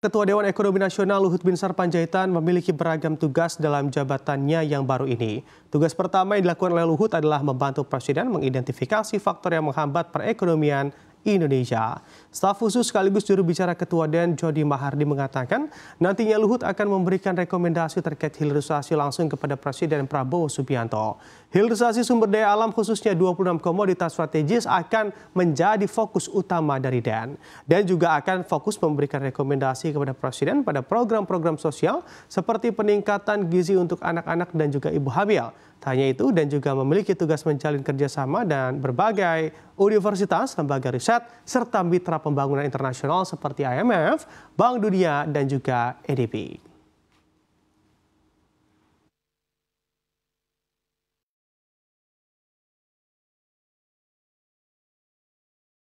Ketua Dewan Ekonomi Nasional Luhut Binsar Panjaitan memiliki beragam tugas dalam jabatannya yang baru ini. Tugas pertama yang dilakukan oleh Luhut adalah membantu Presiden mengidentifikasi faktor yang menghambat perekonomian Indonesia. Staf khusus sekaligus juru bicara Ketua DEN Jody Mahardi mengatakan nantinya Luhut akan memberikan rekomendasi terkait hilirisasi langsung kepada Presiden Prabowo Subianto. Hilirisasi sumber daya alam khususnya 26 komoditas strategis akan menjadi fokus utama dari DEN. dan e juga akan fokus memberikan rekomendasi kepada Presiden pada program-program sosial seperti peningkatan gizi untuk anak-anak dan juga ibu hamil. Tak hanya itu, dan juga memiliki tugas menjalin kerjasama dan berbagai universitas, lembaga riset, serta mitra pembangunan internasional seperti IMF, Bank Dunia, dan juga EDP.